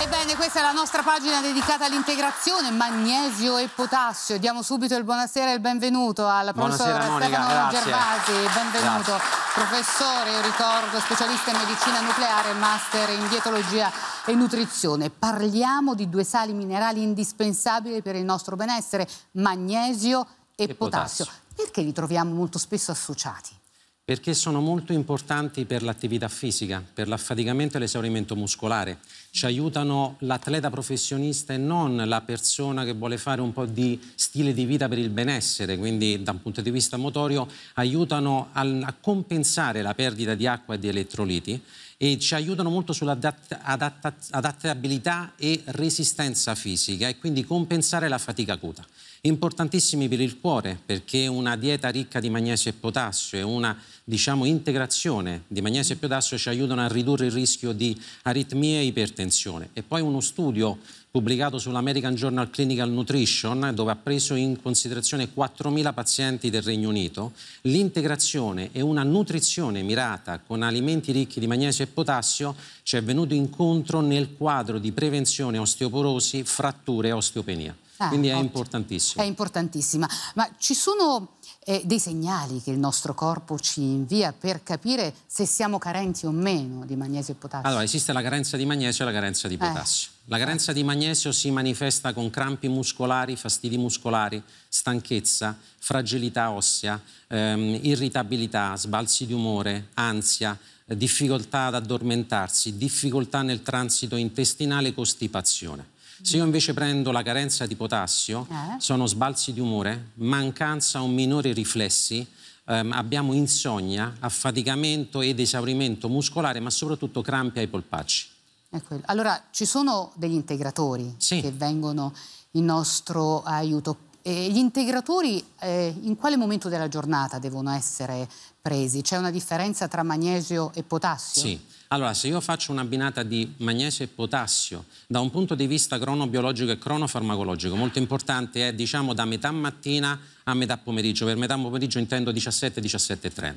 Ebbene, questa è la nostra pagina dedicata all'integrazione magnesio e potassio. Diamo subito il buonasera e il benvenuto al professor Stefano Gervasi. Benvenuto, grazie. professore, ricordo, specialista in medicina nucleare, master in dietologia e nutrizione. Parliamo di due sali minerali indispensabili per il nostro benessere, magnesio e, e potassio. potassio. Perché li troviamo molto spesso associati? perché sono molto importanti per l'attività fisica, per l'affaticamento e l'esaurimento muscolare ci aiutano l'atleta professionista e non la persona che vuole fare un po' di stile di vita per il benessere, quindi da un punto di vista motorio aiutano a, a compensare la perdita di acqua e di elettroliti e ci aiutano molto sull'adattabilità e resistenza fisica e quindi compensare la fatica acuta. Importantissimi per il cuore perché una dieta ricca di magnesio e potassio e una diciamo, integrazione di magnesio e potassio ci aiutano a ridurre il rischio di aritmie e ipertensione. E poi uno studio pubblicato sull'American Journal Clinical Nutrition, dove ha preso in considerazione 4.000 pazienti del Regno Unito, l'integrazione e una nutrizione mirata con alimenti ricchi di magnesio e potassio ci cioè è venuto incontro nel quadro di prevenzione osteoporosi, fratture e osteopenia. Ah, Quindi è ottimo. importantissimo. È importantissima. Ma ci sono eh, dei segnali che il nostro corpo ci invia per capire se siamo carenti o meno di magnesio e potassio? Allora, esiste la carenza di magnesio e la carenza di eh, potassio. Eh. La carenza di magnesio si manifesta con crampi muscolari, fastidi muscolari, stanchezza, fragilità ossea, ehm, irritabilità, sbalzi di umore, ansia, difficoltà ad addormentarsi, difficoltà nel transito intestinale, costipazione. Se io invece prendo la carenza di potassio, eh. sono sbalzi di umore, mancanza o minori riflessi, ehm, abbiamo insonnia, affaticamento ed esaurimento muscolare, ma soprattutto crampi ai polpacci. allora ci sono degli integratori sì. che vengono in nostro aiuto. Eh, gli integratori eh, in quale momento della giornata devono essere presi? C'è una differenza tra magnesio e potassio? Sì. Allora, se io faccio una binata di magnesio e potassio, da un punto di vista cronobiologico e cronofarmacologico, molto importante è, diciamo, da metà mattina a metà pomeriggio. Per metà pomeriggio intendo 17-17.30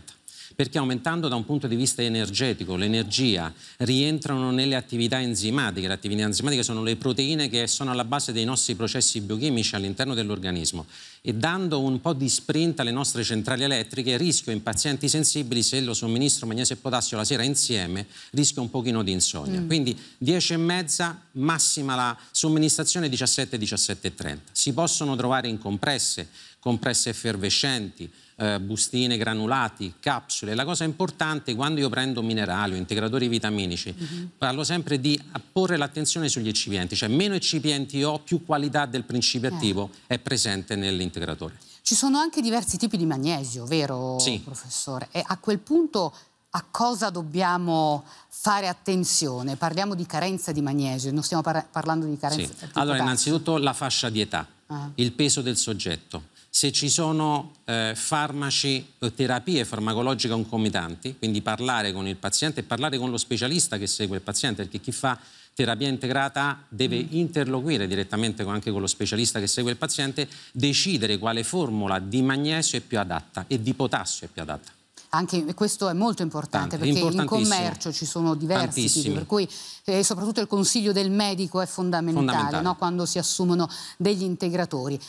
perché aumentando da un punto di vista energetico l'energia rientrano nelle attività enzimatiche. Le attività enzimatiche sono le proteine che sono alla base dei nostri processi biochimici all'interno dell'organismo e dando un po' di sprint alle nostre centrali elettriche rischio in pazienti sensibili se lo somministro magnesio e potassio la sera insieme rischio un pochino di insonnia. Mm. Quindi 10 e mezza massima la somministrazione 17 17.30. Si possono trovare in compresse, compresse effervescenti, eh, bustine, granulati, capsule. La cosa importante quando io prendo minerali o integratori vitaminici, uh mhm. -huh. parlo sempre di porre l'attenzione sugli eccipienti, cioè meno eccipienti ho, più qualità del principio eh. attivo è presente nell'integratore. Ci sono anche diversi tipi di magnesio, vero sì. professore? E a quel punto a cosa dobbiamo fare attenzione? Parliamo di carenza di magnesio, non stiamo par parlando di carenza. Sì. Allora, innanzitutto la fascia di età, ah. il peso del soggetto, se ci sono eh, farmaci o eh, terapie farmacologiche concomitanti, quindi parlare con il paziente e parlare con lo specialista che segue il paziente, perché chi fa terapia integrata deve mm. interloquire direttamente anche con lo specialista che segue il paziente, decidere quale formula di magnesio è più adatta e di potassio è più adatta. Anche questo è molto importante Tanti, perché in commercio ci sono diversi tipi, per cui eh, soprattutto il consiglio del medico è fondamentale, fondamentale. No? quando si assumono degli integratori.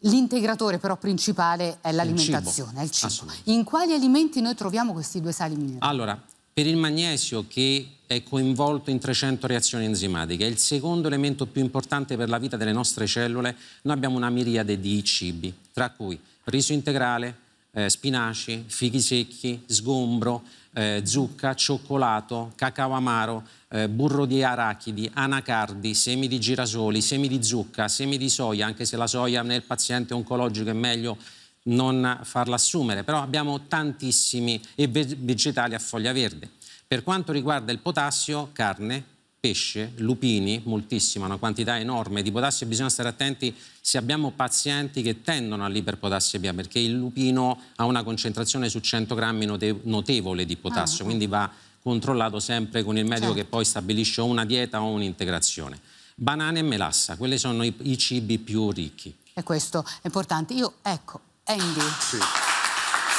L'integratore però principale è l'alimentazione, il cibo. È il cibo. In quali alimenti noi troviamo questi due sali minerali? Allora, per il magnesio che è coinvolto in 300 reazioni enzimatiche, è il secondo elemento più importante per la vita delle nostre cellule, noi abbiamo una miriade di cibi, tra cui riso integrale, eh, spinaci, fichi secchi, sgombro, eh, zucca, cioccolato, cacao amaro, eh, burro di arachidi, anacardi, semi di girasoli, semi di zucca, semi di soia, anche se la soia nel paziente oncologico è meglio non farla assumere, però abbiamo tantissimi vegetali a foglia verde. Per quanto riguarda il potassio, carne, pesce, lupini, moltissima, una quantità enorme di potassio. Bisogna stare attenti se abbiamo pazienti che tendono all'iperpotassia, perché il lupino ha una concentrazione su 100 grammi notevole di potassio, ah. quindi va controllato sempre con il medico certo. che poi stabilisce una dieta o un'integrazione. Banane e melassa, quelli sono i, i cibi più ricchi. E questo è importante. Io, ecco, Andy, sì.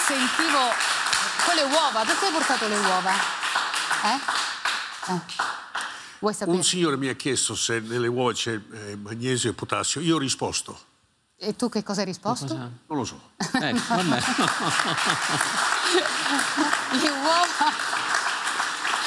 sentivo quelle uova, perché hai portato le uova? Eh? Eh. Un signore mi ha chiesto se nelle uova c'è eh, magnesio e potassio. Io ho risposto. E tu che cosa hai risposto? Cosa? Non lo so. Ecco, Le uova...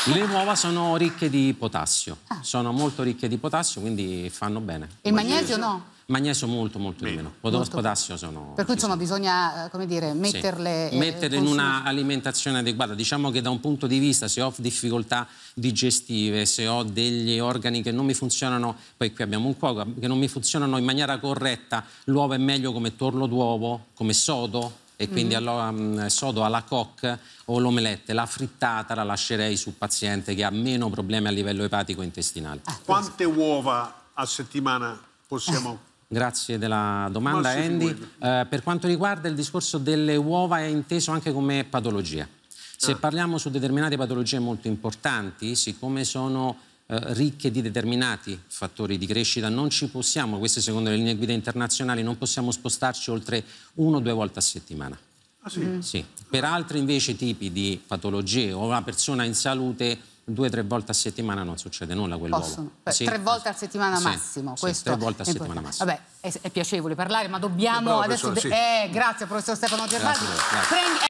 Le uova sono ricche di potassio, ah. sono molto ricche di potassio, quindi fanno bene. E il magnesio, magnesio no? Magnesio molto, molto di meno. Podos, molto. Potassio sono... Per cui insomma sono. bisogna, eh, come dire, metterle... Sì. Eh, metterle in alimentazione adeguata. Diciamo che da un punto di vista, se ho difficoltà digestive, se ho degli organi che non mi funzionano, poi qui abbiamo un cuoco, che non mi funzionano in maniera corretta, l'uovo è meglio come torlo d'uovo, come sodo, e quindi mhm. mm. sodo alla coque o l'omelette, la frittata la lascerei sul paziente che ha meno problemi a livello epatico intestinale. Ah, Quante uova a settimana possiamo eh. Grazie della domanda Andy. Eh, per quanto riguarda il discorso delle uova è inteso anche come patologia. Se ah. parliamo su determinate patologie molto importanti, siccome sono eh, ricche di determinati fattori di crescita, non ci possiamo, queste secondo le linee guida internazionali, non possiamo spostarci oltre uno o due volte a settimana. Ah, sì? Mm. Sì. Per altri invece tipi di patologie o una persona in salute due o tre volte a settimana non succede nulla quell'uovo. Possono, sì, tre volte a settimana sì, massimo. Sì, questo tre volte a settimana massimo. Vabbè, è, è piacevole parlare, ma dobbiamo Bravo, adesso... Professor, eh, grazie professor Stefano Gervasi.